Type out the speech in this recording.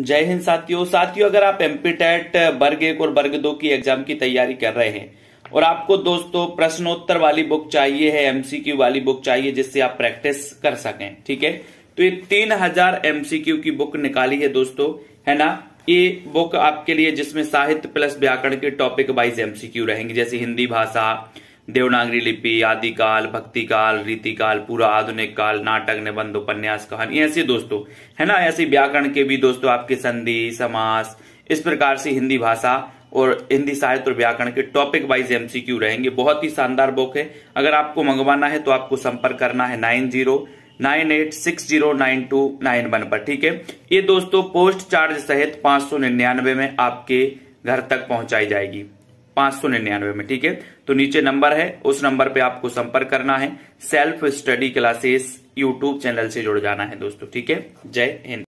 जय हिंद साथियों साथियों अगर आप एमपी टेट वर्ग एक और वर्ग दो की एग्जाम की तैयारी कर रहे हैं और आपको दोस्तों प्रश्नोत्तर वाली बुक चाहिए है एमसीक्यू वाली बुक चाहिए जिससे आप प्रैक्टिस कर सकें ठीक है तो ये तीन हजार एमसीक्यू की बुक निकाली है दोस्तों है ना ये बुक आपके लिए जिसमें साहित्य प्लस व्याकरण के टॉपिक वाइज एमसीक्यू रहेंगे जैसे हिंदी भाषा देवनागरी लिपि आदिकाल भक्ति काल रीतिकाल पूरा आधुनिक काल नाटक निबंध उपन्यास कहानी ऐसे दोस्तों है ना ऐसे व्याकरण के भी दोस्तों आपके संधि समास इस प्रकार से हिंदी भाषा और हिंदी साहित्य और व्याकरण के टॉपिक वाइज एमसीक्यू रहेंगे बहुत ही शानदार बुक है अगर आपको मंगवाना है तो आपको संपर्क करना है nine zero nine eight six zero nine two nine one पर ठीक है ये दोस्तों पोस्ट चार्ज सहित पांच सौ निन्यानवे में आपके घर तक पहुंचाई जाएगी पांच सौ निन्यानवे में ठीक है तो नीचे नंबर है उस नंबर पे आपको संपर्क करना है self study classes YouTube channel से जुड़ जाना है दोस्तों ठीक है जय हिंद